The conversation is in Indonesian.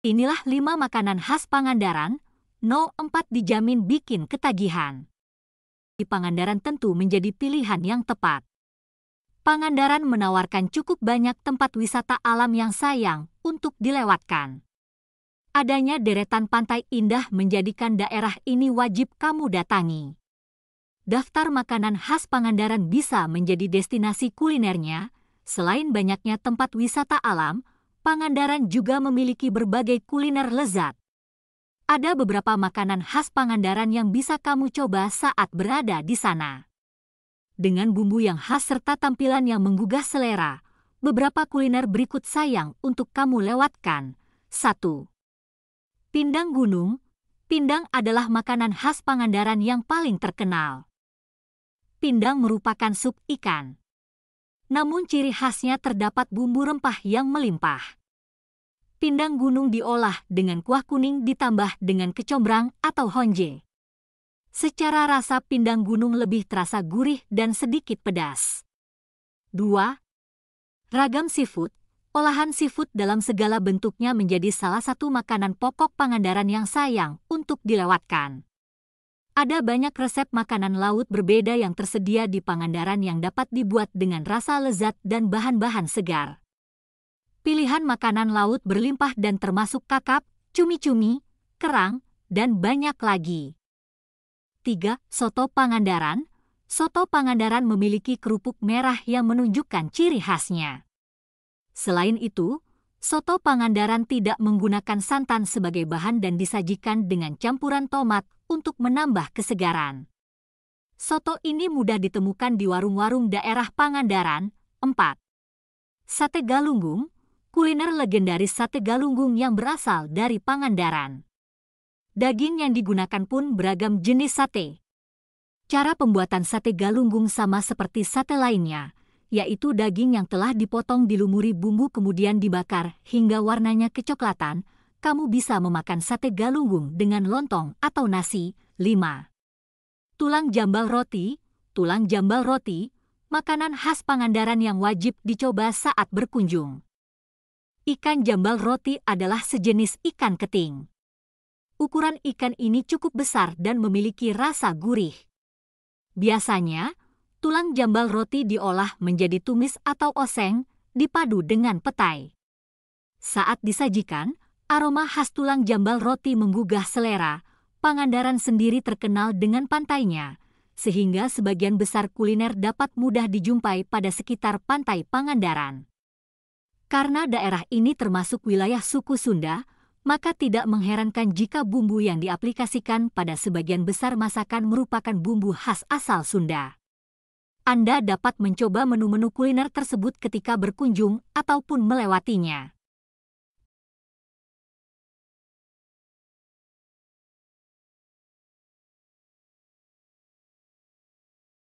Inilah 5 makanan khas Pangandaran, no 4 dijamin bikin ketagihan. Di Pangandaran tentu menjadi pilihan yang tepat. Pangandaran menawarkan cukup banyak tempat wisata alam yang sayang untuk dilewatkan. Adanya deretan pantai indah menjadikan daerah ini wajib kamu datangi. Daftar makanan khas Pangandaran bisa menjadi destinasi kulinernya, selain banyaknya tempat wisata alam, Pangandaran juga memiliki berbagai kuliner lezat. Ada beberapa makanan khas Pangandaran yang bisa kamu coba saat berada di sana. Dengan bumbu yang khas serta tampilan yang menggugah selera, beberapa kuliner berikut sayang untuk kamu lewatkan. 1. Pindang Gunung Pindang adalah makanan khas Pangandaran yang paling terkenal. Pindang merupakan sup ikan namun ciri khasnya terdapat bumbu rempah yang melimpah. Pindang gunung diolah dengan kuah kuning ditambah dengan kecombrang atau honje. Secara rasa pindang gunung lebih terasa gurih dan sedikit pedas. 2. Ragam seafood Olahan seafood dalam segala bentuknya menjadi salah satu makanan pokok Pangandaran yang sayang untuk dilewatkan. Ada banyak resep makanan laut berbeda yang tersedia di Pangandaran yang dapat dibuat dengan rasa lezat dan bahan-bahan segar. Pilihan makanan laut berlimpah dan termasuk kakap, cumi-cumi, kerang, dan banyak lagi. 3. Soto Pangandaran Soto Pangandaran memiliki kerupuk merah yang menunjukkan ciri khasnya. Selain itu, soto Pangandaran tidak menggunakan santan sebagai bahan dan disajikan dengan campuran tomat, untuk menambah kesegaran. Soto ini mudah ditemukan di warung-warung daerah Pangandaran. 4. Sate Galunggung, kuliner legendaris Sate Galunggung yang berasal dari Pangandaran. Daging yang digunakan pun beragam jenis sate. Cara pembuatan sate galunggung sama seperti sate lainnya, yaitu daging yang telah dipotong dilumuri bumbu kemudian dibakar hingga warnanya kecoklatan, kamu bisa memakan sate galunggung dengan lontong atau nasi. 5. Tulang jambal roti, tulang jambal roti, makanan khas Pangandaran yang wajib dicoba saat berkunjung. Ikan jambal roti adalah sejenis ikan keting. Ukuran ikan ini cukup besar dan memiliki rasa gurih. Biasanya, tulang jambal roti diolah menjadi tumis atau oseng, dipadu dengan petai. Saat disajikan, Aroma khas tulang jambal roti menggugah selera. Pangandaran sendiri terkenal dengan pantainya, sehingga sebagian besar kuliner dapat mudah dijumpai pada sekitar pantai Pangandaran. Karena daerah ini termasuk wilayah suku Sunda, maka tidak mengherankan jika bumbu yang diaplikasikan pada sebagian besar masakan merupakan bumbu khas asal Sunda. Anda dapat mencoba menu-menu kuliner tersebut ketika berkunjung ataupun melewatinya.